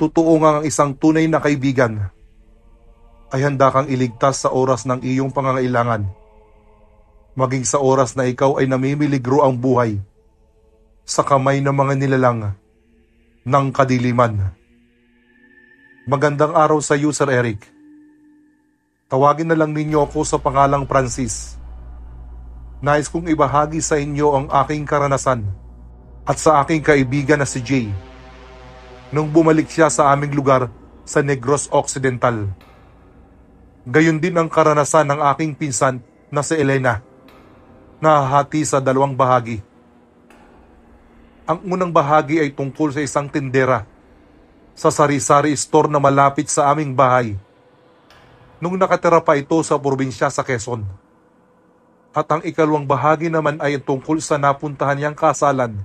totoo nga ang isang tunay na kaibigan ay handa kang iligtas sa oras ng iyong pangangailangan. Maging sa oras na ikaw ay namimiligro ang buhay sa kamay ng mga nilalang ng kadiliman. Magandang araw sa iyo, Sir Eric. Tawagin na lang ninyo ako sa pangalang Francis. Nais kong ibahagi sa inyo ang aking karanasan at sa aking kaibigan na si Jay nung bumalik siya sa aming lugar sa Negros Occidental. Gayun din ang karanasan ng aking pinsan na si Elena, nahati sa dalawang bahagi. Ang unang bahagi ay tungkol sa isang tindera sa sari-sari store na malapit sa aming bahay nung nakatira pa ito sa probinsya sa Quezon. At ang ikalawang bahagi naman ay tungkol sa napuntahan niyang kasalan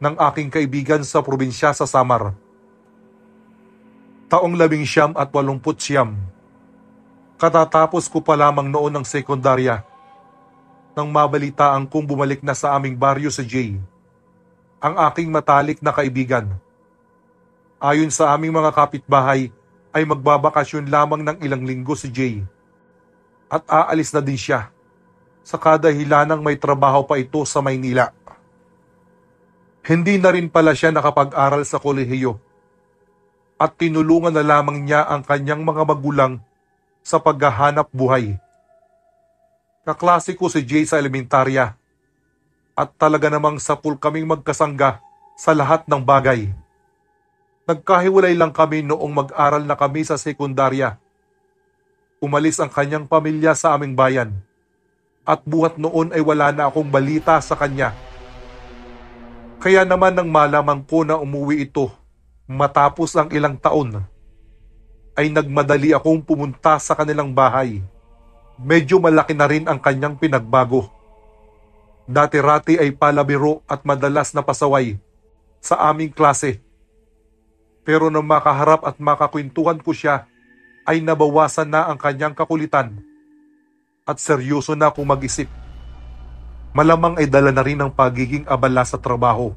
ng aking kaibigan sa probinsya sa Samar. Taong labing siyam at walumput siyam. Katatapos ko pa lamang noon ng sekundarya nang mabalitaan kong bumalik na sa aming baryo sa J. Ang aking matalik na kaibigan. Ayon sa aming mga kapitbahay, ay magbabakasyon lamang ng ilang linggo si Jay. At aalis na din siya sa kadahilanang may trabaho pa ito sa Maynila. Hindi na rin pala siya nakapag-aral sa kolehiyo at tinulungan na lamang niya ang kanyang mga magulang sa paghahanap buhay. Kaklase ko si Jay sa elementarya at talaga namang sapul kaming magkasangga sa lahat ng bagay. Nagkahiwalay lang kami noong mag-aral na kami sa sekundarya. Umalis ang kanyang pamilya sa aming bayan at buhat noon ay wala na akong balita sa kanya. Kaya naman nang malamang ko na umuwi ito matapos ang ilang taon, ay nagmadali akong pumunta sa kanilang bahay. Medyo malaki na rin ang kanyang pinagbago. Dati-rati ay palabiro at madalas na pasaway sa aming klase. Pero nang makaharap at makakwentuhan ko siya, ay nabawasan na ang kanyang kakulitan at seryoso na akong mag-isip malamang ay dala na rin ng pagiging abala sa trabaho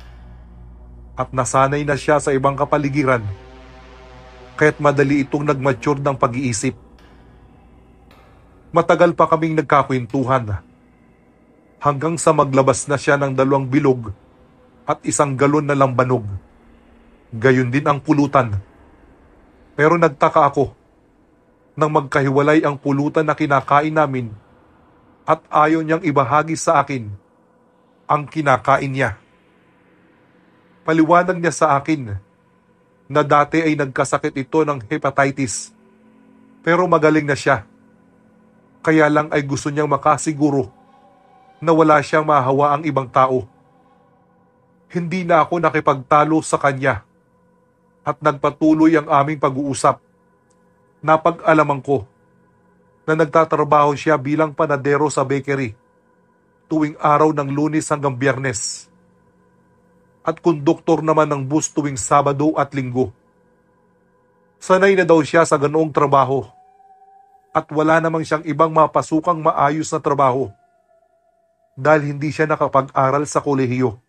at nasanay na siya sa ibang kapaligiran kaya't madali itong nagmature ng pag-iisip. Matagal pa kaming nagkakwentuhan hanggang sa maglabas na siya ng dalawang bilog at isang galon na lambanog. Gayon din ang pulutan. Pero nagtaka ako nang magkahiwalay ang pulutan na kinakain namin at ayaw niyang ibahagi sa akin ang kinakain niya. Paliwanag niya sa akin na dati ay nagkasakit ito ng hepatitis pero magaling na siya. Kaya lang ay gusto niyang makasiguro na wala siyang mahawa ang ibang tao. Hindi na ako nakipagtalo sa kanya at nagpatuloy ang aming pag-uusap. Napag-alaman ko na nagtatrabaho siya bilang panadero sa bakery tuwing araw ng lunes hanggang biyernes at konduktor naman ng bus tuwing Sabado at Linggo. Sanay na daw siya sa ganoong trabaho at wala namang siyang ibang mapasukang maayos na trabaho dahil hindi siya nakapag-aral sa kolehiyo.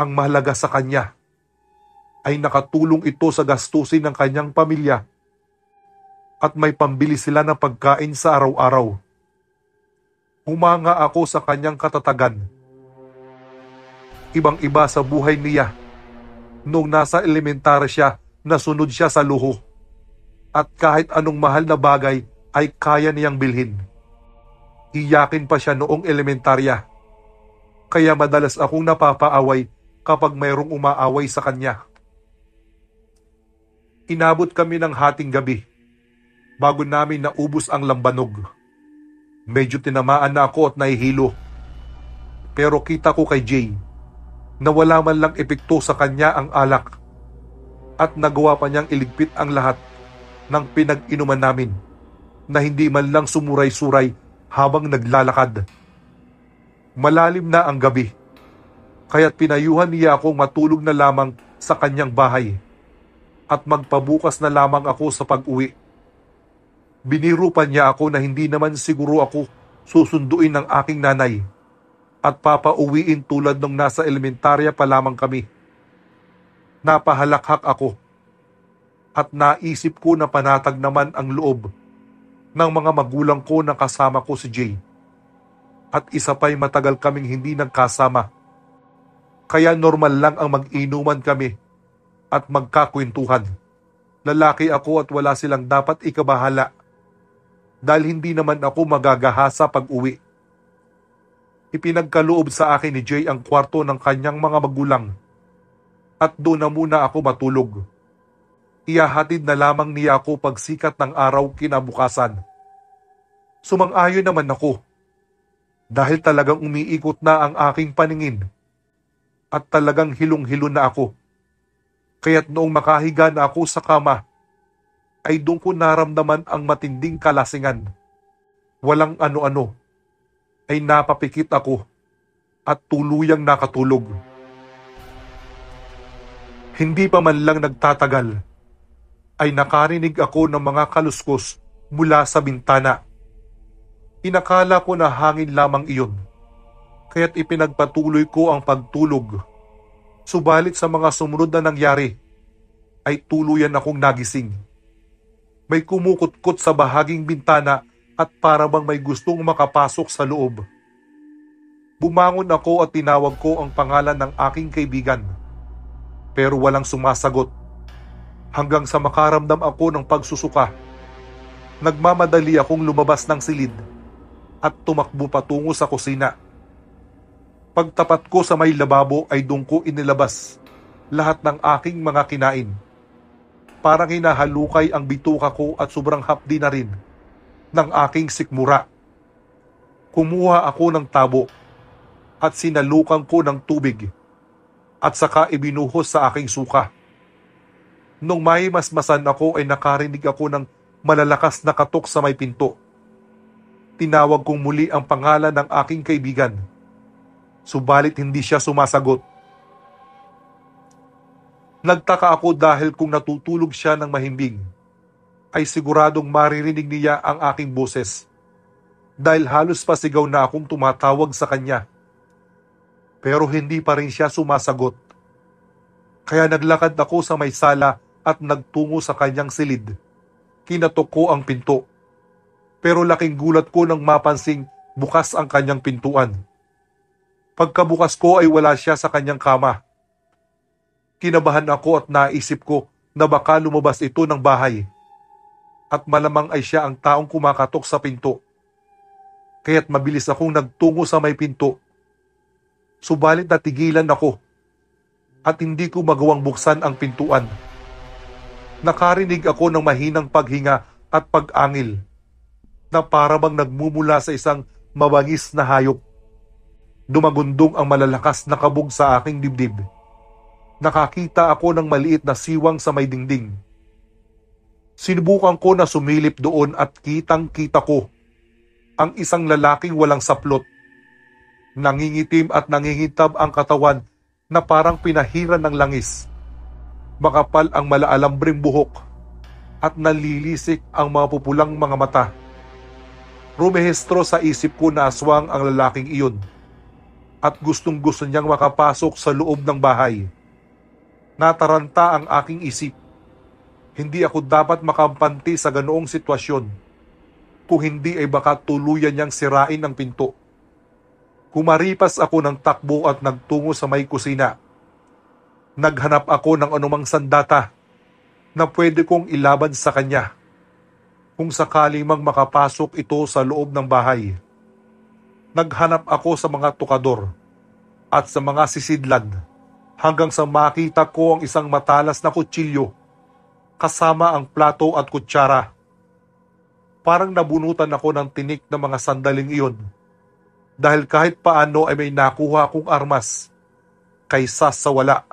Ang mahalaga sa kanya ay nakatulong ito sa gastusin ng kanyang pamilya at may pambili sila ng pagkain sa araw-araw. Humanga ako sa kanyang katatagan. Ibang-iba sa buhay niya. Noong nasa elementarya siya, nasunod siya sa luho. At kahit anong mahal na bagay ay kaya niyang bilhin. Iyakin pa siya noong elementarya. Kaya madalas akong napapaaway kapag mayroong umaaway sa kanya. Inabot kami ng hating gabi bago namin naubos ang lambanog. Medyo tinamaan na ako at nahihilo. Pero kita ko kay Jay na wala man lang epekto sa kanya ang alak at nagawa pa niyang iligpit ang lahat ng pinag-inuman namin na hindi man lang sumuray-suray habang naglalakad. Malalim na ang gabi, kaya't pinayuhan niya akong matulog na lamang sa kanyang bahay at magpabukas na lamang ako sa pag-uwi Biniro pa niya ako na hindi naman siguro ako susunduin ng aking nanay at papauwiin tulad nung nasa elementarya pa lamang kami. Napahalakhak ako at naisip ko na panatag naman ang loob ng mga magulang ko na kasama ko si Jay. At isa pa'y matagal kaming hindi nagkasama. Kaya normal lang ang mag-inuman kami at magkakwentuhan. Lalaki ako at wala silang dapat ikabahala dahil hindi naman ako magagahasa pag uwi. Ipinagkaloob sa akin ni Jay ang kwarto ng kanyang mga magulang at doon na muna ako matulog. Iyahatid na lamang niya ako pagsikat ng araw kinabukasan. Sumang-ayon naman ako dahil talagang umiikot na ang aking paningin at talagang hilong-hilo na ako. Kaya't noong makahiga na ako sa kama, ay doon ko naramdaman ang matinding kalasingan. Walang ano-ano. Ay napapikit ako at tuluyang nakatulog. Hindi pa man lang nagtatagal ay nakarinig ako ng mga kaluskos mula sa bintana. Inakala ko na hangin lamang iyon, kaya't ipinagpatuloy ko ang pagtulog. Subalit sa mga sumunod na nangyari, ay tuluyan akong nagising may kumukutkot sa bahaging bintana at para bang may gustong makapasok sa loob. Bumangon ako at tinawag ko ang pangalan ng aking kaibigan. Pero walang sumasagot. Hanggang sa makaramdam ako ng pagsusuka. Nagmamadali akong lumabas ng silid at tumakbo patungo sa kusina. Pagtapat ko sa may lababo ay doon ko inilabas lahat ng aking mga kinain parang hinahalukay ang bituka ko at sobrang hapdi na rin ng aking sikmura. Kumuha ako ng tabo at sinalukan ko ng tubig at saka ibinuhos sa aking suka. Nung may masmasan ako ay nakarinig ako ng malalakas na katok sa may pinto. Tinawag kong muli ang pangalan ng aking kaibigan. Subalit hindi siya sumasagot Nagtaka ako dahil kung natutulog siya ng mahimbing, ay siguradong maririnig niya ang aking boses dahil halos pasigaw na akong tumatawag sa kanya. Pero hindi pa rin siya sumasagot. Kaya naglakad ako sa may sala at nagtungo sa kanyang silid. Kinatok ko ang pinto. Pero laking gulat ko nang mapansing bukas ang kanyang pintuan. Pagkabukas ko ay wala siya sa kanyang kama Kinabahan ako at naisip ko na baka lumabas ito ng bahay. At malamang ay siya ang taong kumakatok sa pinto. Kaya't mabilis akong nagtungo sa may pinto. Subalit natigilan ako at hindi ko magawang buksan ang pintuan. Nakarinig ako ng mahinang paghinga at pag-angil na parabang nagmumula sa isang mabangis na hayop. Dumagundong ang malalakas na kabog sa aking dibdib nakakita ako ng maliit na siwang sa may dingding. Sinubukan ko na sumilip doon at kitang-kita ko ang isang lalaking walang saplot. Nangingitim at nangingitab ang katawan na parang pinahiran ng langis. Makapal ang malaalambring buhok at nalilisik ang mga pupulang mga mata. Rumehestro sa isip ko na aswang ang lalaking iyon at gustong gusto niyang makapasok sa loob ng bahay Nataranta ang aking isip. Hindi ako dapat makampanti sa ganoong sitwasyon. Kung hindi ay baka tuluyan niyang sirain ang pinto. Humaripas ako ng takbo at nagtungo sa may kusina. Naghanap ako ng anumang sandata na pwede kong ilaban sa kanya kung sakali mang makapasok ito sa loob ng bahay. Naghanap ako sa mga tukador at sa mga sisidlan hanggang sa makita ko ang isang matalas na kutsilyo kasama ang plato at kutsara. Parang nabunutan ako ng tinik ng mga sandaling iyon dahil kahit paano ay may nakuha akong armas kaysa sa wala.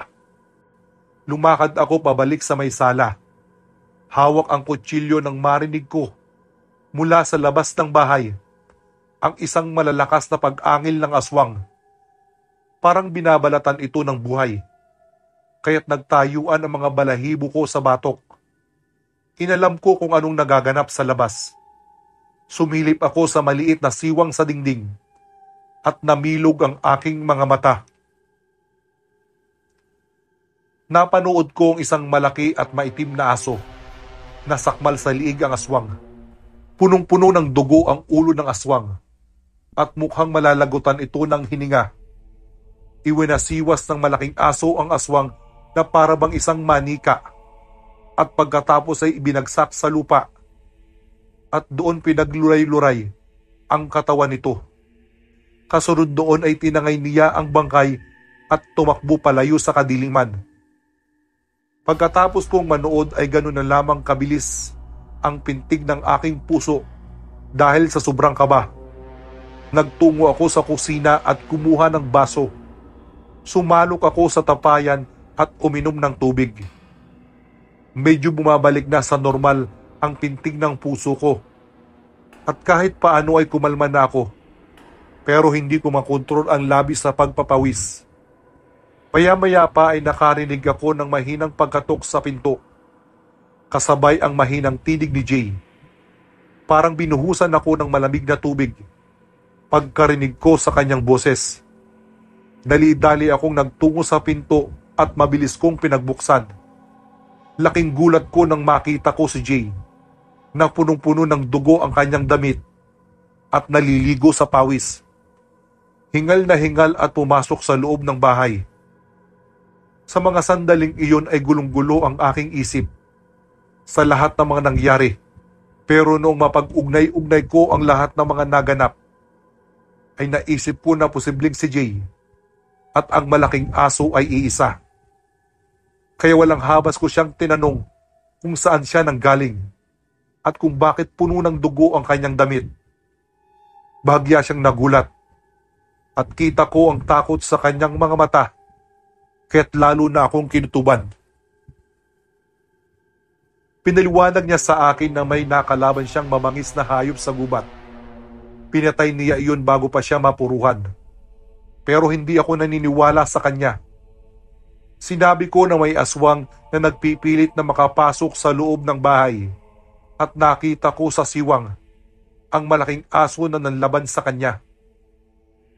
Lumakad ako pabalik sa may sala. Hawak ang kutsilyo ng marinig ko mula sa labas ng bahay ang isang malalakas na pag-angil ng aswang parang binabalatan ito ng buhay. Kaya't nagtayuan ang mga balahibo ko sa batok. Inalam ko kung anong nagaganap sa labas. Sumilip ako sa maliit na siwang sa dingding at namilog ang aking mga mata. Napanood ko ang isang malaki at maitim na aso. Nasakmal sa liig ang aswang. Punong-puno ng dugo ang ulo ng aswang at mukhang malalagutan ito ng hininga Iwinasiwas ng malaking aso ang aswang na parabang isang manika at pagkatapos ay ibinagsak sa lupa at doon pinagluray-luray ang katawan nito. Kasunod doon ay tinangay niya ang bangkay at tumakbo palayo sa kadiliman. Pagkatapos kong manood ay ganun na lamang kabilis ang pintig ng aking puso dahil sa sobrang kaba. Nagtungo ako sa kusina at kumuha ng baso sumalok ako sa tapayan at uminom ng tubig. Medyo bumabalik na sa normal ang pintig ng puso ko. At kahit paano ay kumalma na ako. Pero hindi ko makontrol ang labis sa pagpapawis. maya pa ay nakarinig ako ng mahinang pagkatok sa pinto. Kasabay ang mahinang tinig ni Jane. Parang binuhusan ako ng malamig na tubig. Pagkarinig ko sa kanyang boses. Dali-dali akong nagtungo sa pinto at mabilis kong pinagbuksan. Laking gulat ko nang makita ko si Jane na punong-puno ng dugo ang kanyang damit at naliligo sa pawis. Hingal na hingal at pumasok sa loob ng bahay. Sa mga sandaling iyon ay gulong-gulo ang aking isip sa lahat ng mga nangyari. Pero noong mapag-ugnay-ugnay ko ang lahat ng mga naganap, ay naisip ko na posibleng si Jane at ang malaking aso ay iisa. Kaya walang habas ko siyang tinanong kung saan siya nanggaling at kung bakit puno ng dugo ang kanyang damit. Bahagya siyang nagulat at kita ko ang takot sa kanyang mga mata kaya't lalo na akong kinutuban. Pinaliwanag niya sa akin na may nakalaban siyang mamangis na hayop sa gubat. Pinatay niya iyon bago pa siya mapuruhan pero hindi ako naniniwala sa kanya. Sinabi ko na may aswang na nagpipilit na makapasok sa loob ng bahay at nakita ko sa siwang ang malaking aso na nanlaban sa kanya.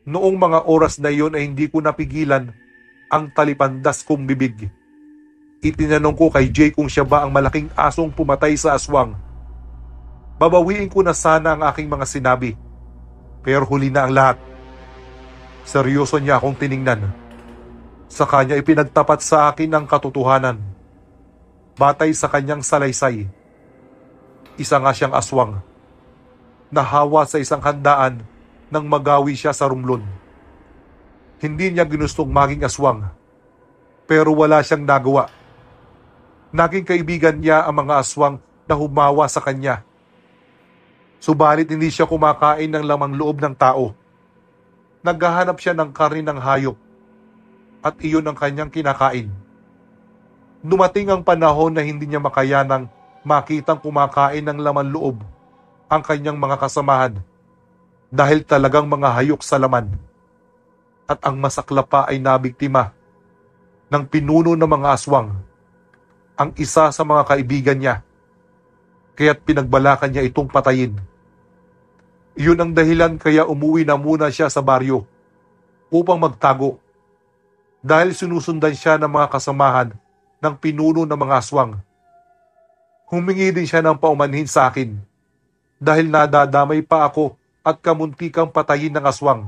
Noong mga oras na iyon ay hindi ko napigilan ang talipandas kong bibig. Itinanong ko kay Jay kung siya ba ang malaking asong pumatay sa aswang. Babawiin ko na sana ang aking mga sinabi. Pero huli na ang lahat. Seryoso niya akong tiningnan. Sa kanya ipinagtapat sa akin ang katotohanan. Batay sa kanyang salaysay. Isa nga siyang aswang. Nahawa sa isang handaan nang magawi siya sa rumlon. Hindi niya ginustong maging aswang. Pero wala siyang nagawa. Naging kaibigan niya ang mga aswang na humawa sa kanya. Subalit hindi siya kumakain ng lamang loob ng tao naghahanap siya ng karni ng hayop at iyon ang kanyang kinakain. Dumating ang panahon na hindi niya makayanang makitang kumakain ng laman loob ang kanyang mga kasamahan dahil talagang mga hayok sa laman. At ang masakla pa ay nabiktima ng pinuno ng mga aswang, ang isa sa mga kaibigan niya, kaya't pinagbalakan niya itong patayin iyon ang dahilan kaya umuwi na muna siya sa baryo upang magtago dahil sinusundan siya ng mga kasamahan ng pinuno ng mga aswang. Humingi din siya ng paumanhin sa akin dahil nadadamay pa ako at kamuntikang patayin ng aswang.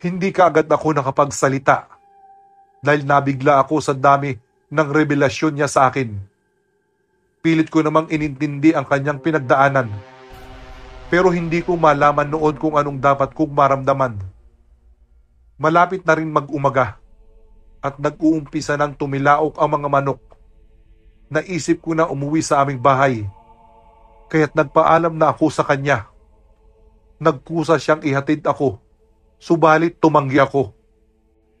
Hindi kaagad ako nakapagsalita dahil nabigla ako sa dami ng revelasyon niya sa akin. Pilit ko namang inintindi ang kanyang pinagdaanan pero hindi ko malaman noon kung anong dapat kong maramdaman. Malapit na rin mag-umaga at nag-uumpisa ng tumilaok ang mga manok. Naisip ko na umuwi sa aming bahay kaya't nagpaalam na ako sa kanya. Nagkusa siyang ihatid ako, subalit tumanggi ako.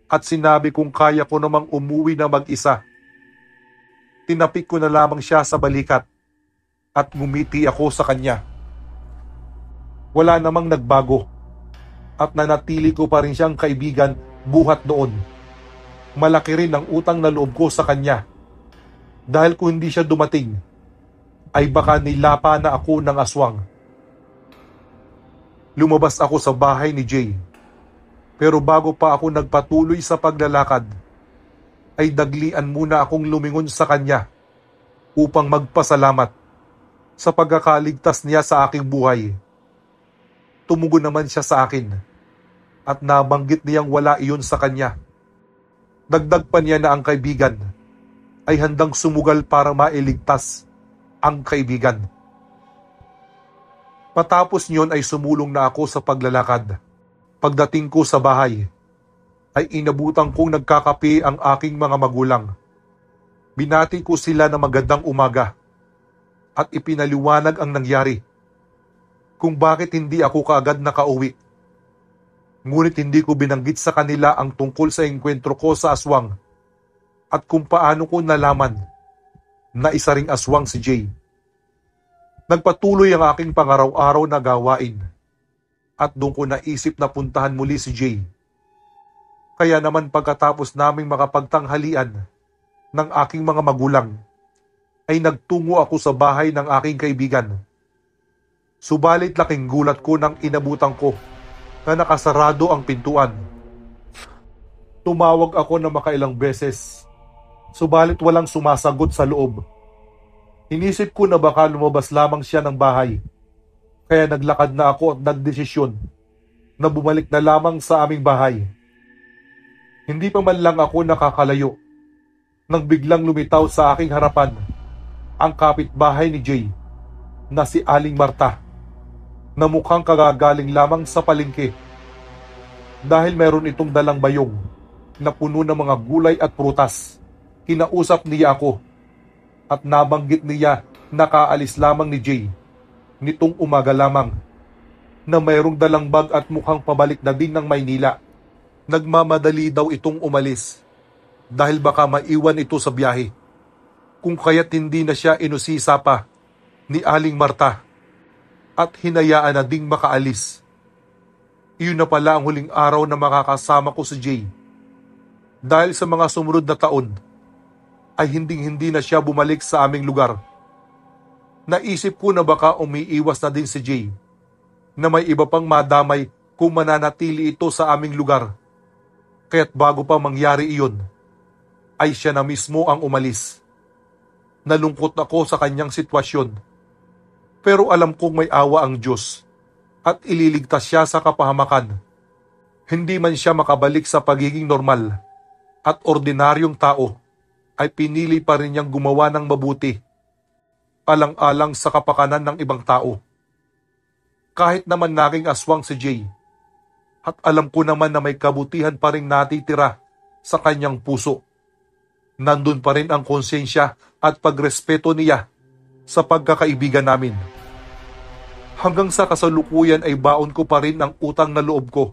At sinabi kong kaya ko namang umuwi na mag-isa. Tinapik ko na lamang siya sa balikat at ngumiti ako sa kanya wala namang nagbago. At nanatili ko pa rin siyang kaibigan buhat noon. Malaki rin ang utang na loob ko sa kanya. Dahil kung hindi siya dumating, ay baka nilapa na ako ng aswang. Lumabas ako sa bahay ni Jay. Pero bago pa ako nagpatuloy sa paglalakad, ay daglian muna akong lumingon sa kanya upang magpasalamat sa pagkakaligtas niya sa aking buhay tumugon naman siya sa akin at nabanggit niyang wala iyon sa kanya. Dagdag pa niya na ang kaibigan ay handang sumugal para mailigtas ang kaibigan. Patapos niyon ay sumulong na ako sa paglalakad. Pagdating ko sa bahay, ay inabutan kong nagkakape ang aking mga magulang. Binati ko sila ng magandang umaga at ipinaliwanag ang nangyari kung bakit hindi ako kaagad nakauwi. Ngunit hindi ko binanggit sa kanila ang tungkol sa engkwentro ko sa aswang at kung paano ko nalaman na isa ring aswang si Jay. Nagpatuloy ang aking pangaraw-araw na gawain at doon ko naisip na puntahan muli si Jay. Kaya naman pagkatapos naming makapagtanghalian ng aking mga magulang, ay nagtungo ako sa bahay ng aking kaibigan Subalit laking gulat ko nang inabutan ko na nakasarado ang pintuan. Tumawag ako na makailang beses. Subalit walang sumasagot sa loob. Inisip ko na baka lumabas lamang siya ng bahay. Kaya naglakad na ako at nagdesisyon na bumalik na lamang sa aming bahay. Hindi pa man lang ako nakakalayo nang biglang lumitaw sa aking harapan ang kapitbahay ni Jay na si Aling Marta na mukhang kagagaling lamang sa palengke dahil meron itong dalang bayong na puno ng mga gulay at prutas. Kinausap niya ako at nabanggit niya nakaalis lamang ni Jay nitong umaga lamang na mayroong dalang bag at mukhang pabalik na din ng Maynila. Nagmamadali daw itong umalis dahil baka maiwan ito sa biyahe. Kung kaya't hindi na siya inusisa pa ni Aling Marta at hinayaan na ding makaalis. Iyon na pala ang huling araw na makakasama ko si Jay. Dahil sa mga sumunod na taon, ay hinding-hindi na siya bumalik sa aming lugar. Naisip ko na baka umiiwas na din si Jay, na may iba pang madamay kung mananatili ito sa aming lugar. Kaya't bago pa mangyari iyon, ay siya na mismo ang umalis. Nalungkot ako sa kanyang sitwasyon pero alam kong may awa ang Diyos at ililigtas siya sa kapahamakan. Hindi man siya makabalik sa pagiging normal at ordinaryong tao, ay pinili pa rin niyang gumawa ng mabuti alang-alang sa kapakanan ng ibang tao. Kahit naman naging aswang si Jay, at alam ko naman na may kabutihan pa rin natitira sa kanyang puso. Nandun pa rin ang konsensya at pagrespeto niya sa pagkakaibigan namin. Hanggang sa kasalukuyan ay baon ko pa rin ang utang na loob ko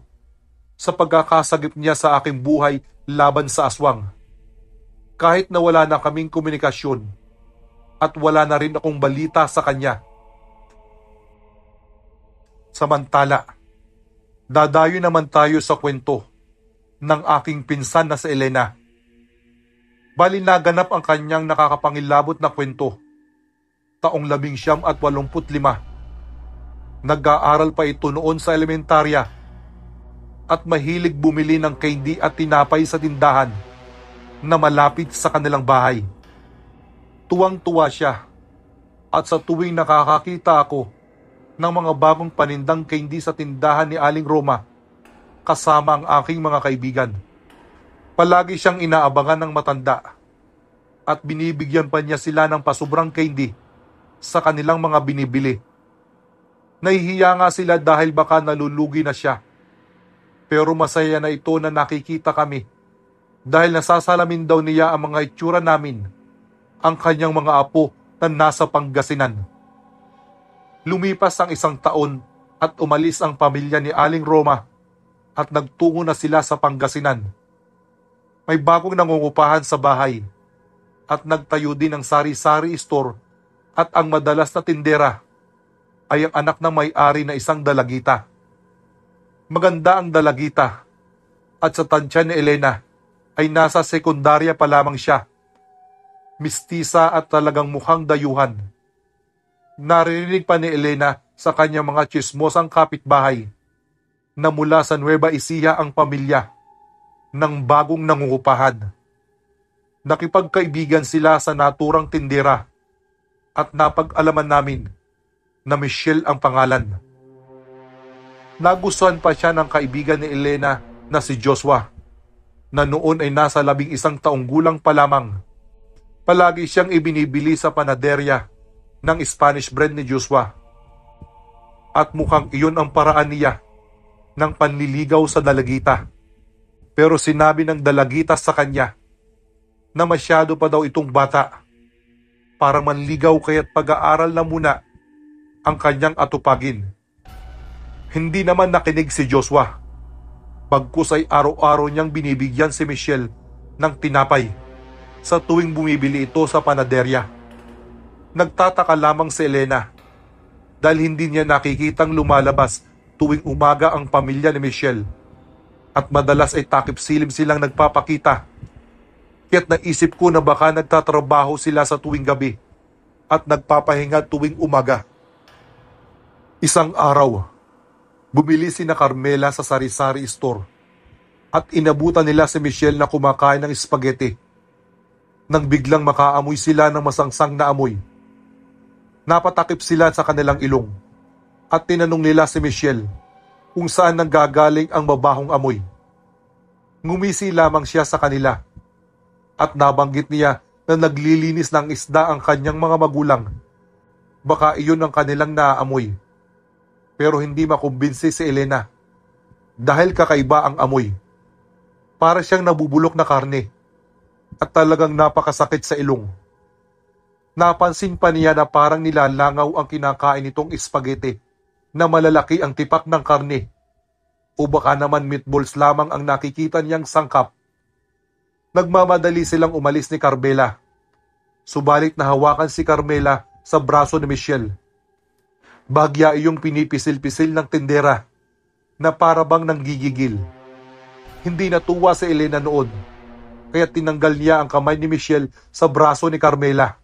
sa pagkakasagip niya sa aking buhay laban sa aswang. Kahit na wala na kaming komunikasyon at wala na rin akong balita sa kanya. Samantala, dadayo naman tayo sa kwento ng aking pinsan na si Elena. Bali naganap ang kanyang nakakapangilabot na kwento taong labing siyam at walumput lima. Nag-aaral pa ito noon sa elementarya at mahilig bumili ng candy at tinapay sa tindahan na malapit sa kanilang bahay. Tuwang-tuwa siya at sa tuwing nakakakita ako ng mga bagong panindang candy sa tindahan ni Aling Roma kasama ang aking mga kaibigan. Palagi siyang inaabangan ng matanda at binibigyan pa niya sila ng pasubrang candy sa kanilang mga binibili. Nahihiya nga sila dahil baka nalulugi na siya. Pero masaya na ito na nakikita kami dahil nasasalamin daw niya ang mga itsura namin, ang kanyang mga apo na nasa Pangasinan. Lumipas ang isang taon at umalis ang pamilya ni Aling Roma at nagtungo na sila sa Pangasinan. May bagong nangungupahan sa bahay at nagtayo din ng sari-sari store at ang madalas na tindera ay ang anak ng may-ari na isang dalagita. Maganda ang dalagita at sa tansya ni Elena ay nasa sekundarya pa lamang siya. Mistisa at talagang mukhang dayuhan. Naririnig pa ni Elena sa kanyang mga chismosang kapitbahay na mula sa Nueva Ecija ang pamilya ng bagong nangungupahan. Nakipagkaibigan sila sa naturang tindera at napag-alaman namin na Michelle ang pangalan. Nagustuhan pa siya ng kaibigan ni Elena na si Joshua na noon ay nasa labing isang taong gulang pa lamang. Palagi siyang ibinibili sa panaderya ng Spanish bread ni Joshua. At mukhang iyon ang paraan niya ng panliligaw sa dalagita. Pero sinabi ng dalagita sa kanya na masyado pa daw itong bata para manligaw kaya't pag-aaral na muna ang kanyang atupagin. Hindi naman nakinig si Joshua. Bagkus ay araw-araw niyang binibigyan si Michelle ng tinapay sa tuwing bumibili ito sa panaderya. Nagtataka lamang si Elena dahil hindi niya nakikitang lumalabas tuwing umaga ang pamilya ni Michelle at madalas ay takip silim silang nagpapakita Kaya't naisip ko na baka nagtatrabaho sila sa tuwing gabi at nagpapahinga tuwing umaga. Isang araw, bumili si na Carmela sa sari-sari store at inabutan nila si Michelle na kumakain ng spaghetti. Nang biglang makaamoy sila ng masangsang na amoy. Napatakip sila sa kanilang ilong at tinanong nila si Michelle kung saan nanggagaling ang mabahong amoy. Ngumisi lamang siya sa kanila at nabanggit niya na naglilinis ng isda ang kanyang mga magulang. Baka iyon ang kanilang naaamoy. Pero hindi makumbinsi si Elena dahil kakaiba ang amoy. Para siyang nabubulok na karne at talagang napakasakit sa ilong. Napansin pa niya na parang nilalangaw ang kinakain nitong espagete na malalaki ang tipak ng karne. O baka naman meatballs lamang ang nakikita niyang sangkap Nagmamadali silang umalis ni Carmela. Subalit nahawakan si Carmela sa braso ni Michelle. Bagya iyong pinipisil-pisil ng tindera na parabang nanggigigil. Hindi natuwa si Elena noon, kaya tinanggal niya ang kamay ni Michelle sa braso ni Carmela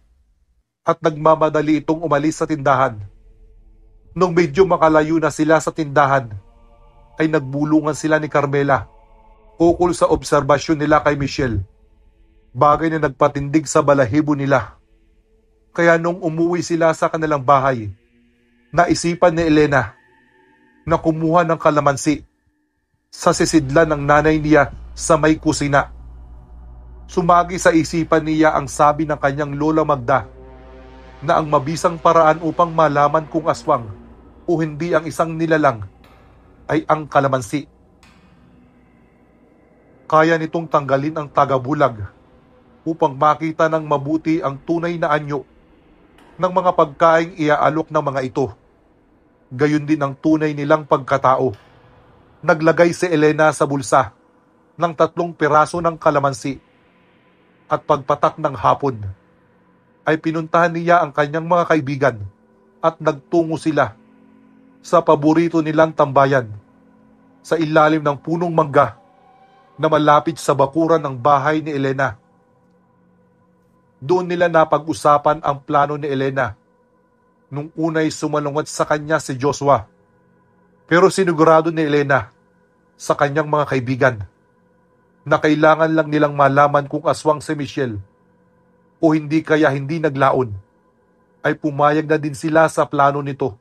at nagmamadali itong umalis sa tindahan. Nung medyo makalayo na sila sa tindahan, ay nagbulungan sila ni Carmela ukol sa obserbasyon nila kay Michelle. Bagay na nagpatindig sa balahibo nila. Kaya nung umuwi sila sa kanilang bahay, naisipan ni Elena na kumuha ng kalamansi sa sisidlan ng nanay niya sa may kusina. Sumagi sa isipan niya ang sabi ng kanyang lola Magda na ang mabisang paraan upang malaman kung aswang o hindi ang isang nilalang ay ang kalamansi kaya nitong tanggalin ang tagabulag upang makita ng mabuti ang tunay na anyo ng mga pagkaing iaalok ng mga ito. Gayon din ang tunay nilang pagkatao. Naglagay si Elena sa bulsa ng tatlong piraso ng kalamansi at pagpatak ng hapon ay pinuntahan niya ang kanyang mga kaibigan at nagtungo sila sa paborito nilang tambayan sa ilalim ng punong mangga na malapit sa bakuran ng bahay ni Elena. Doon nila napag-usapan ang plano ni Elena. Nung unay sumalungat sa kanya si Joshua. Pero sinigurado ni Elena sa kanyang mga kaibigan na kailangan lang nilang malaman kung aswang si Michelle o hindi kaya hindi naglaon ay pumayag na din sila sa plano nito.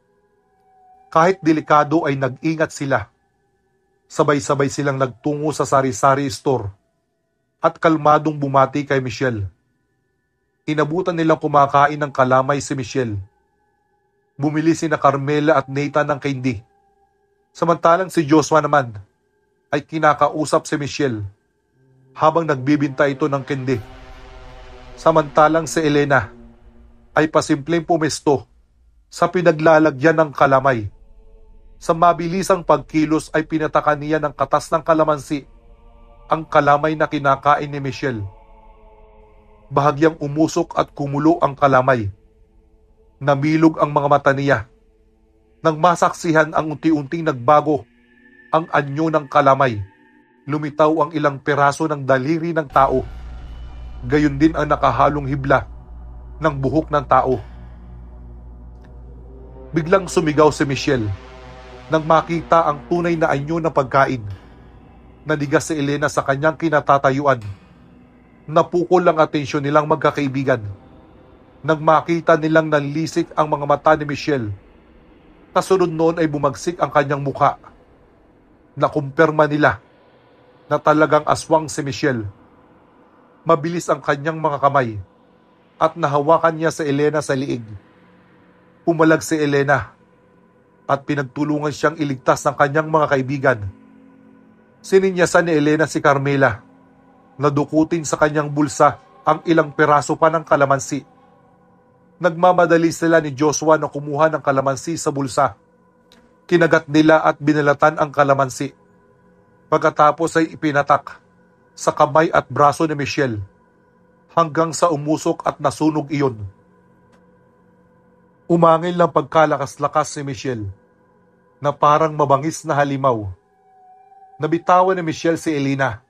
Kahit delikado ay nag-ingat sila Sabay-sabay silang nagtungo sa sari-sari store at kalmadong bumati kay Michelle. Inabutan nilang kumakain ng kalamay si Michelle. Bumili si na Carmela at Nathan ng kindi. Samantalang si Joshua naman ay kinakausap si Michelle habang nagbibinta ito ng kindi. Samantalang si Elena ay pasimpleng pumesto sa pinaglalagyan ng kalamay sa mabilisang pagkilos ay pinatakan niya ng katas ng kalamansi ang kalamay na kinakain ni Michelle. Bahagyang umusok at kumulo ang kalamay. Namilog ang mga mata niya. Nang masaksihan ang unti-unting nagbago ang anyo ng kalamay, lumitaw ang ilang peraso ng daliri ng tao. Gayon din ang nakahalong hibla ng buhok ng tao. Biglang sumigaw si Michelle nang makita ang tunay na anyo ng pagkain. Naliga si Elena sa kanyang kinatatayuan. Napukol ang atensyon nilang magkakaibigan. Nang makita nilang nanlisik ang mga mata ni Michelle, kasunod noon ay bumagsik ang kanyang muka. Nakumpirma nila na talagang aswang si Michelle. Mabilis ang kanyang mga kamay at nahawakan niya si Elena sa liig. Pumalag si Elena at pinagtulungan siyang iligtas ng kanyang mga kaibigan. Sininyasan ni Elena si Carmela. Nadukutin sa kanyang bulsa ang ilang peraso pa ng kalamansi. Nagmamadali sila ni Joshua na kumuha ng kalamansi sa bulsa. Kinagat nila at binalatan ang kalamansi. Pagkatapos ay ipinatak sa kamay at braso ni Michelle hanggang sa umusok at nasunog iyon. Umangil ng pagkalakas-lakas si Michelle na parang mabangis na halimaw. Nabitawan ni Michelle si Elena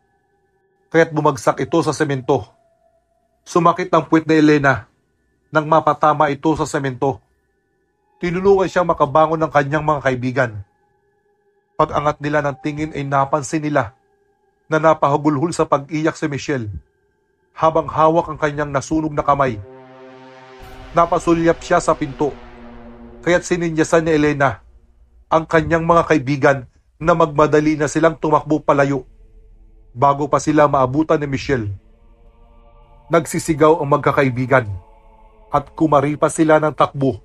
kaya't bumagsak ito sa semento. Sumakit ng puwit ni Elena nang mapatama ito sa semento. Tinulungan siyang makabangon ng kanyang mga kaibigan. Pag-angat nila ng tingin ay napansin nila na napahagulhol sa pag-iyak si Michelle habang hawak ang kanyang nasunog na kamay napasulyap siya sa pinto. Kaya't sininyasan ni Elena ang kanyang mga kaibigan na magmadali na silang tumakbo palayo bago pa sila maabutan ni Michelle. Nagsisigaw ang magkakaibigan at kumaripa sila ng takbo.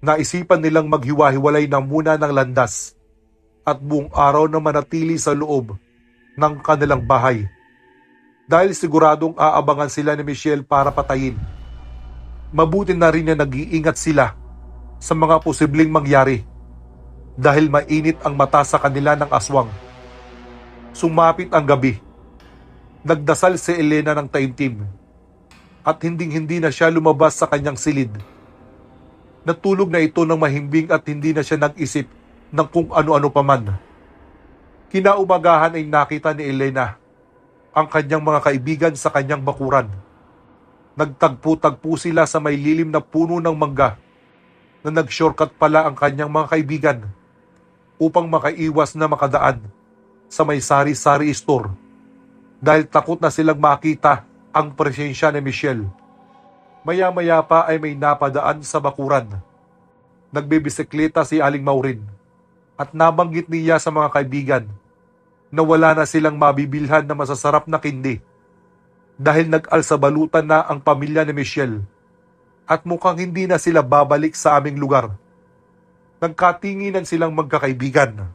Naisipan nilang maghiwa-hiwalay na muna ng landas at buong araw na manatili sa loob ng kanilang bahay dahil siguradong aabangan sila ni Michelle para patayin mabuti na rin na nag-iingat sila sa mga posibleng mangyari dahil mainit ang mata sa kanila ng aswang. Sumapit ang gabi. Nagdasal si Elena ng taimtim at hinding-hindi na siya lumabas sa kanyang silid. Natulog na ito ng mahimbing at hindi na siya nag-isip ng kung ano-ano paman. Kinaumagahan ay nakita ni Elena ang kanyang mga kaibigan sa kanyang bakuran Nagtagpo-tagpo sila sa may lilim na puno ng mangga na nag-shortcut pala ang kanyang mga kaibigan upang makaiwas na makadaan sa may sari-sari store dahil takot na silang makita ang presensya ni Michelle. Maya-maya pa ay may napadaan sa bakuran. Nagbibisikleta si Aling Maurin at nabanggit niya sa mga kaibigan na wala na silang mabibilhan na masasarap na kindi dahil nag-alsabalutan na ang pamilya ni Michelle at mukhang hindi na sila babalik sa aming lugar. Nagkatinginan silang magkakaibigan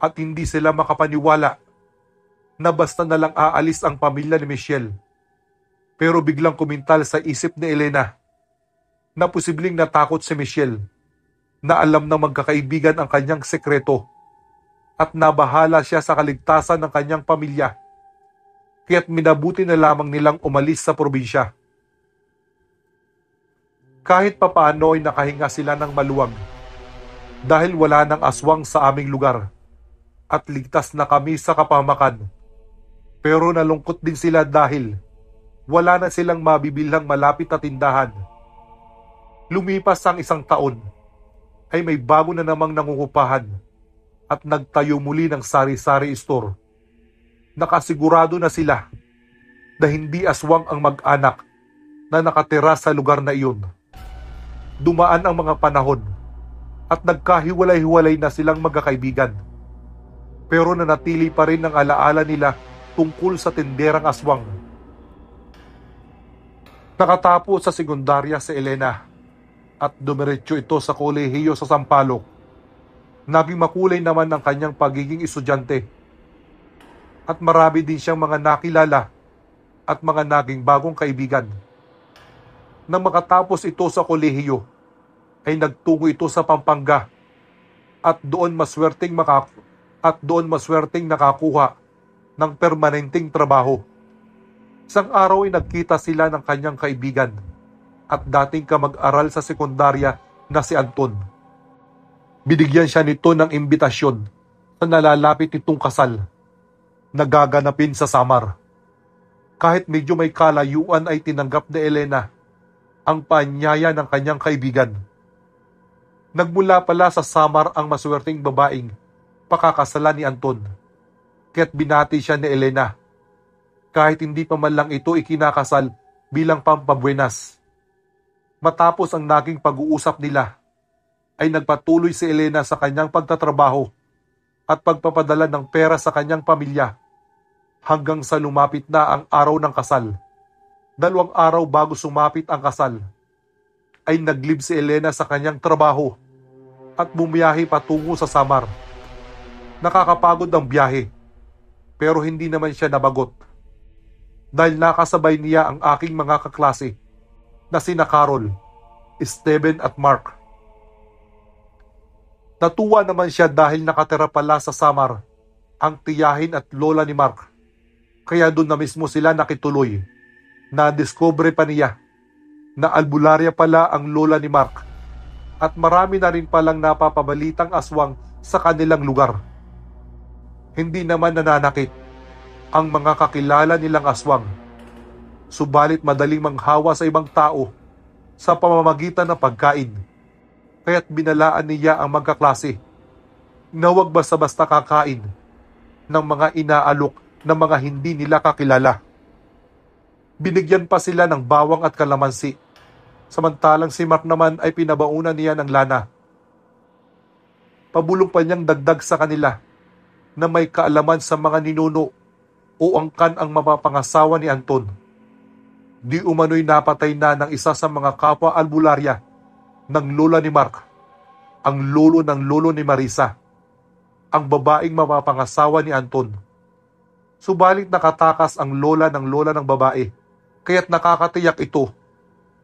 at hindi sila makapaniwala na basta na lang aalis ang pamilya ni Michelle. Pero biglang kumintal sa isip ni Elena na posibleng natakot si Michelle na alam na magkakaibigan ang kanyang sekreto at nabahala siya sa kaligtasan ng kanyang pamilya kaya't minabuti na lamang nilang umalis sa probinsya. Kahit papaano ay nakahinga sila ng maluwag dahil wala nang aswang sa aming lugar at ligtas na kami sa kapamakan. Pero nalungkot din sila dahil wala na silang mabibilhang malapit na tindahan. Lumipas ang isang taon ay may bago na namang nangungupahan at nagtayo muli ng sari-sari store nakasigurado na sila na hindi aswang ang mag-anak na nakatira sa lugar na iyon. Dumaan ang mga panahon at nagkahiwalay-hiwalay na silang magkakaibigan. Pero nanatili pa rin ang alaala nila tungkol sa tinderang aswang. Nakatapos sa sekundarya si Elena at dumiretso ito sa kolehiyo sa Sampaloc. makulay naman ang kanyang pagiging estudyante at marami din siyang mga nakilala at mga naging bagong kaibigan. Nang makatapos ito sa kolehiyo, ay nagtungo ito sa Pampanga at doon maswerteng makak at doon maswerteng nakakuha ng permanenteng trabaho. Isang araw ay nagkita sila ng kanyang kaibigan at dating kamag-aral sa sekundarya na si Anton. Binigyan siya nito ng imbitasyon sa nalalapit nitong kasal na gaganapin sa Samar. Kahit medyo may kalayuan ay tinanggap ni Elena ang paanyaya ng kanyang kaibigan. Nagmula pala sa Samar ang maswerteng babaeng pakakasala ni Anton. Kaya't binati siya ni Elena. Kahit hindi pa man lang ito ikinakasal bilang pampabuenas. Matapos ang naging pag-uusap nila, ay nagpatuloy si Elena sa kanyang pagtatrabaho at pagpapadala ng pera sa kanyang pamilya hanggang sa lumapit na ang araw ng kasal. Dalawang araw bago sumapit ang kasal, ay naglib si Elena sa kanyang trabaho at bumiyahe patungo sa Samar. Nakakapagod ang biyahe, pero hindi naman siya nabagot. Dahil nakasabay niya ang aking mga kaklase na sina Carol, Steven at Mark. Natuwa naman siya dahil nakatira pala sa Samar ang tiyahin at lola ni Mark kaya doon na mismo sila nakituloy. Na-discover pa niya na albularya pala ang lola ni Mark at marami na rin palang napapabalitang aswang sa kanilang lugar. Hindi naman nananakit ang mga kakilala nilang aswang. Subalit madaling manghawa sa ibang tao sa pamamagitan ng pagkain. Kaya't binalaan niya ang magkaklase na huwag basta-basta kakain ng mga inaalok ng mga hindi nila kakilala. Binigyan pa sila ng bawang at kalamansi, samantalang si Mark naman ay pinabauna niya ng lana. Pabulong pa niyang dagdag sa kanila na may kaalaman sa mga ninuno o angkan ang mapapangasawa ni Anton. Di umano'y napatay na ng isa sa mga kapwa albularya ng lola ni Mark, ang lolo ng lolo ni Marisa, ang babaeng mapapangasawa ni Anton Subalit nakatakas ang lola ng lola ng babae, kaya't nakakatiyak ito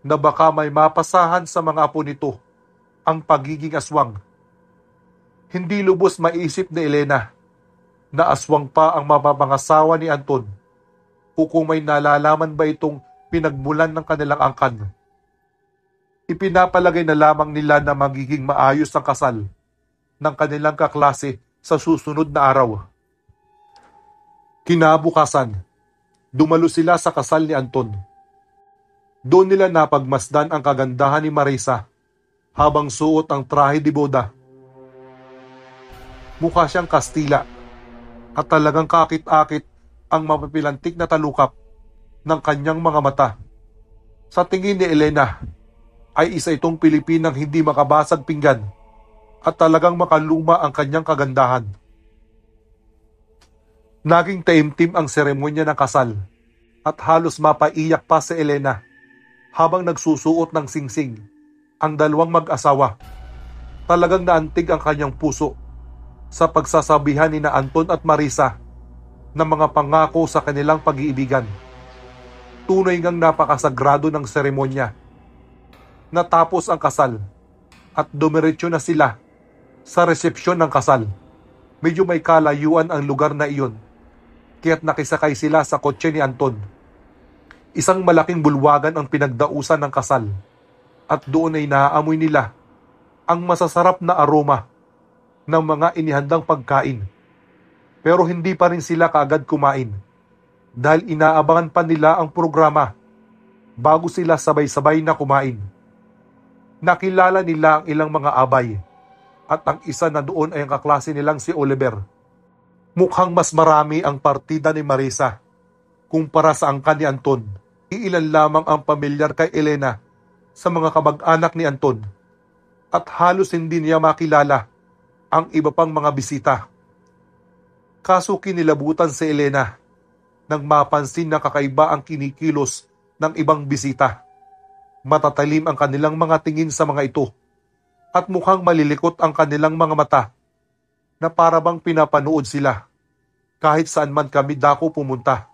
na baka may mapasahan sa mga apo nito ang pagiging aswang. Hindi lubos maiisip ni Elena na aswang pa ang mapapangasawa ni Anton o kung may nalalaman ba itong pinagmulan ng kanilang angkan. Ipinapalagay na lamang nila na magiging maayos ang kasal ng kanilang kaklase sa susunod na araw. Kinabukasan, dumalo sila sa kasal ni Anton. Doon nila napagmasdan ang kagandahan ni Marisa habang suot ang trahe de boda. Mukha siyang Kastila at talagang kakit-akit ang mapapilantik na talukap ng kanyang mga mata. Sa tingin ni Elena, ay isa itong Pilipinang hindi makabasag pinggan at talagang makaluma ang kanyang kagandahan. Naging taimtim ang seremonya ng kasal at halos mapaiyak pa si Elena habang nagsusuot ng singsing ang dalawang mag-asawa. Talagang naantig ang kanyang puso sa pagsasabihan ni na Anton at Marisa ng mga pangako sa kanilang pag-iibigan. Tunay ngang napakasagrado ng seremonya. Natapos ang kasal at dumiretso na sila sa resepsyon ng kasal. Medyo may kalayuan ang lugar na iyon kaya't nakisakay sila sa kotse ni Anton. Isang malaking bulwagan ang pinagdausan ng kasal at doon ay naaamoy nila ang masasarap na aroma ng mga inihandang pagkain. Pero hindi pa rin sila kaagad kumain dahil inaabangan pa nila ang programa bago sila sabay-sabay na kumain. Nakilala nila ang ilang mga abay at ang isa na doon ay ang kaklase nilang si Oliver Mukhang mas marami ang partida ni Marisa kumpara sa angka ni Anton. Iilan lamang ang pamilyar kay Elena sa mga kamag-anak ni Anton at halos hindi niya makilala ang iba pang mga bisita. Kaso kinilabutan si Elena nang mapansin na kakaiba ang kinikilos ng ibang bisita. Matatalim ang kanilang mga tingin sa mga ito at mukhang malilikot ang kanilang mga mata na parabang pinapanood sila kahit saan man kami dako pumunta.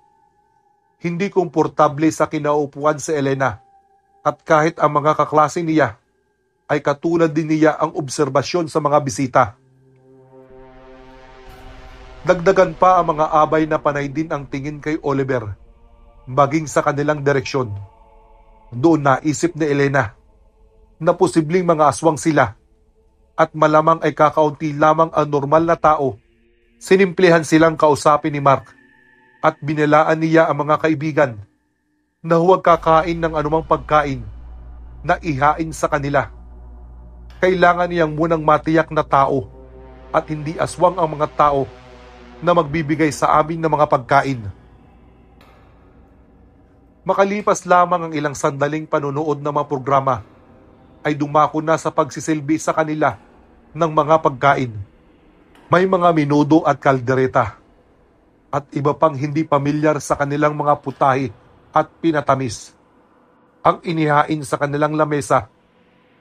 Hindi komportable sa kinaupuan si Elena at kahit ang mga kaklase niya ay katulad din niya ang obserbasyon sa mga bisita. Dagdagan pa ang mga abay na panay din ang tingin kay Oliver, maging sa kanilang direksyon. Doon naisip ni Elena na posibleng mga aswang sila at malamang ay kakaunti lamang ang normal na tao Sinimplihan silang kausapin ni Mark at binelaan niya ang mga kaibigan na huwag kakain ng anumang pagkain na ihain sa kanila. Kailangan niyang munang matiyak na tao at hindi aswang ang mga tao na magbibigay sa amin ng mga pagkain. Makalipas lamang ang ilang sandaling panonood ng mga programa, ay dumako na sa pagsisilbi sa kanila ng mga pagkain. May mga minudo at kaldereta at iba pang hindi pamilyar sa kanilang mga putahe at pinatamis ang inihain sa kanilang lamesa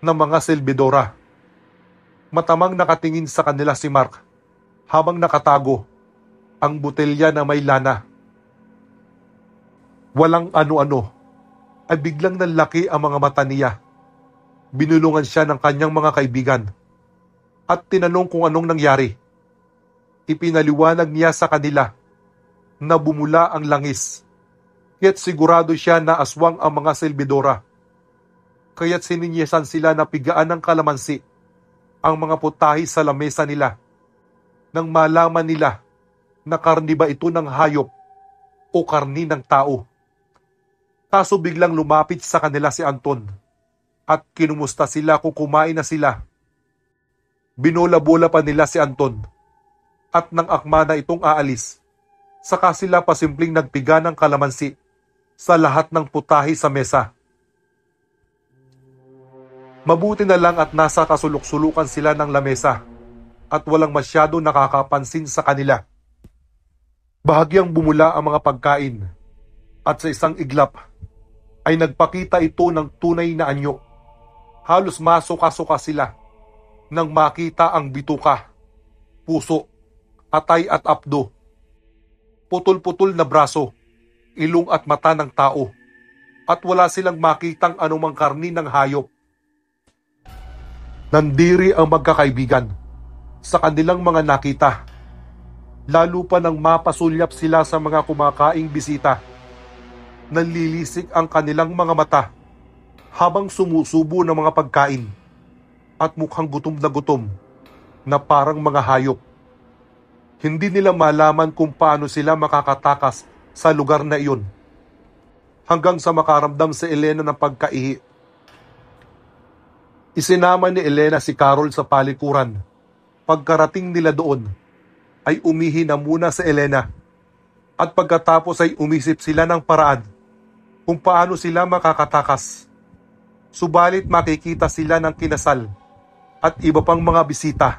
ng mga silbidora. Matamang nakatingin sa kanila si Mark habang nakatago ang botelya na may lana. Walang ano-ano ay biglang nanlaki ang mga mata niya. Binulungan siya ng kanyang mga kaibigan at tinanong kung anong nangyari. Ipinaliwanag niya sa kanila na bumula ang langis. Kaya't sigurado siya na aswang ang mga silbidora. Kaya't sininyesan sila na pigaan ng kalamansi ang mga putahi sa lamesa nila. Nang malaman nila na karni ba ito ng hayop o karni ng tao. Kaso biglang lumapit sa kanila si Anton at kinumusta sila kung kumain na sila. Binola-bola pa nila si Anton at ng akma na itong aalis. Saka sila pasimpleng nagtiga ng kalamansi sa lahat ng putahi sa mesa. Mabuti na lang at nasa kasulok-sulukan sila ng lamesa at walang masyado nakakapansin sa kanila. Bahagyang bumula ang mga pagkain at sa isang iglap ay nagpakita ito ng tunay na anyo. Halos masuka-suka sila nang makita ang bituka, puso atay at apdo, putol-putol na braso, ilong at mata ng tao, at wala silang makitang anumang karni ng hayop. Nandiri ang magkakaibigan sa kanilang mga nakita, lalo pa nang mapasulyap sila sa mga kumakaing bisita. Nanlilisik ang kanilang mga mata habang sumusubo ng mga pagkain at mukhang gutom na gutom na parang mga hayop hindi nila malaman kung paano sila makakatakas sa lugar na iyon. Hanggang sa makaramdam si Elena ng pagkaihi. Isinama ni Elena si Carol sa palikuran. Pagkarating nila doon, ay umihi na muna si Elena. At pagkatapos ay umisip sila ng paraan kung paano sila makakatakas. Subalit makikita sila ng kinasal at iba pang mga bisita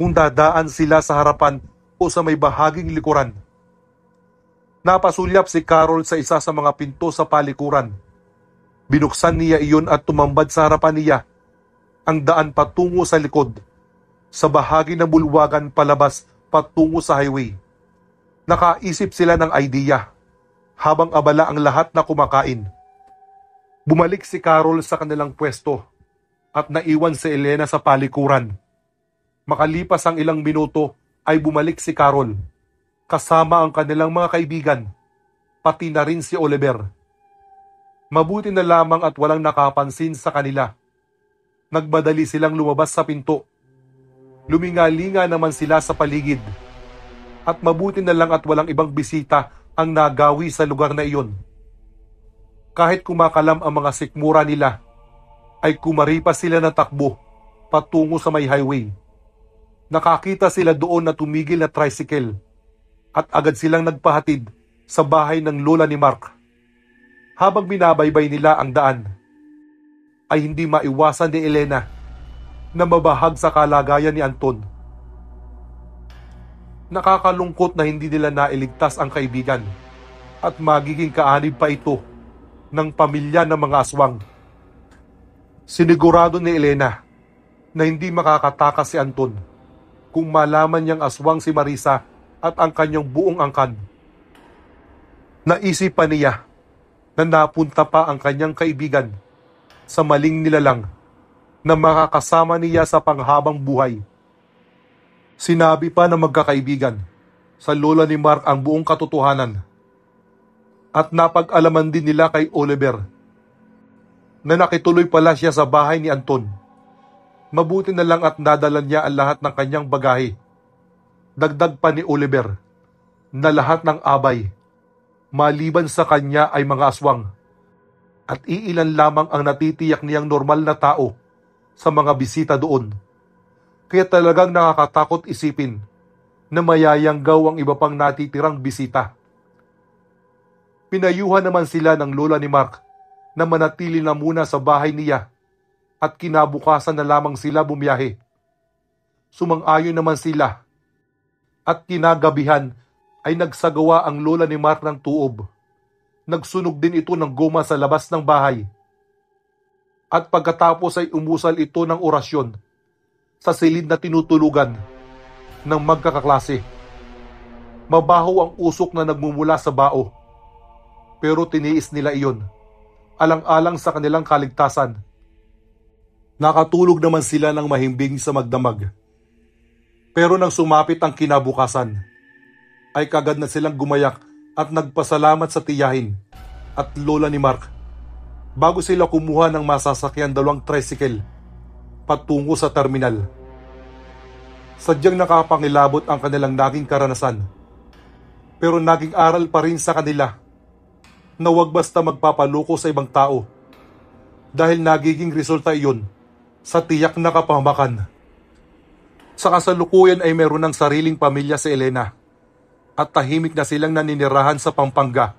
kung dadaan sila sa harapan o sa may bahaging likuran. Napasulyap si Carol sa isa sa mga pinto sa palikuran. Binuksan niya iyon at tumambad sa harapan niya ang daan patungo sa likod, sa bahagi ng bulwagan palabas patungo sa highway. Nakaisip sila ng idea habang abala ang lahat na kumakain. Bumalik si Carol sa kanilang pwesto at naiwan si Elena sa palikuran. Makalipas ang ilang minuto ay bumalik si Carol kasama ang kanilang mga kaibigan, pati na rin si Oliver. Mabuti na lamang at walang nakapansin sa kanila. Nagmadali silang lumabas sa pinto. Lumingalinga naman sila sa paligid. At mabuti na lang at walang ibang bisita ang nagawi sa lugar na iyon. Kahit kumakalam ang mga sikmura nila, ay kumaripas sila na takbo patungo sa may highway nakakita sila doon na tumigil na tricycle at agad silang nagpahatid sa bahay ng lola ni Mark. Habang binabaybay nila ang daan, ay hindi maiwasan ni Elena na mabahag sa kalagayan ni Anton. Nakakalungkot na hindi nila nailigtas ang kaibigan at magiging kaanib pa ito ng pamilya ng mga aswang. Sinigurado ni Elena na hindi makakatakas si Anton kung malaman niyang aswang si Marisa at ang kanyang buong angkan. Naisipan niya na napunta pa ang kanyang kaibigan sa maling nilalang na makakasama niya sa panghabang buhay. Sinabi pa na magkakaibigan sa lola ni Mark ang buong katotohanan at napag-alaman din nila kay Oliver na nakituloy pala siya sa bahay ni Anton mabuti na lang at nadala niya ang lahat ng kanyang bagahe. Dagdag pa ni Oliver na lahat ng abay, maliban sa kanya ay mga aswang, at iilan lamang ang natitiyak niyang normal na tao sa mga bisita doon. Kaya talagang nakakatakot isipin na mayayanggaw ang iba pang natitirang bisita. Pinayuhan naman sila ng lola ni Mark na manatili na muna sa bahay niya at kinabukasan na lamang sila bumiyahe. Sumang-ayon naman sila at kinagabihan ay nagsagawa ang lola ni Mark ng tuob. Nagsunog din ito ng goma sa labas ng bahay. At pagkatapos ay umusal ito ng orasyon sa silid na tinutulugan ng magkakaklase. Mabaho ang usok na nagmumula sa bao. Pero tiniis nila iyon, alang-alang sa kanilang kaligtasan Nakatulog naman sila ng mahimbing sa magdamag. Pero nang sumapit ang kinabukasan, ay kagad na silang gumayak at nagpasalamat sa tiyahin at lola ni Mark bago sila kumuha ng masasakyan dalawang tricycle patungo sa terminal. Sadyang nakapangilabot ang kanilang naging karanasan pero naging aral pa rin sa kanila na huwag basta magpapaluko sa ibang tao dahil nagiging resulta iyon sa tiyak na kapamakan. Sa kasalukuyan ay meron ng sariling pamilya si Elena at tahimik na silang naninirahan sa Pampanga.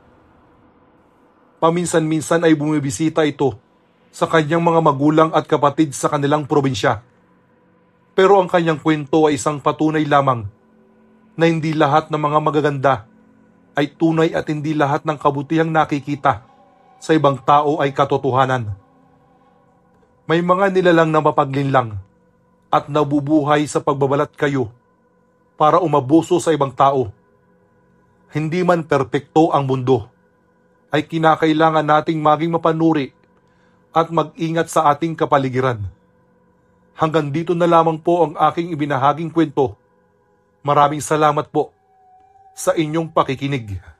Paminsan-minsan ay bumibisita ito sa kanyang mga magulang at kapatid sa kanilang probinsya. Pero ang kanyang kwento ay isang patunay lamang na hindi lahat ng mga magaganda ay tunay at hindi lahat ng kabutihang nakikita sa ibang tao ay katotohanan. May mga nilalang na mapaglinlang at nabubuhay sa pagbabalat kayo para umabuso sa ibang tao. Hindi man perpekto ang mundo, ay kinakailangan nating maging mapanuri at mag-ingat sa ating kapaligiran. Hanggang dito na lamang po ang aking ibinahaging kwento. Maraming salamat po sa inyong pakikinig.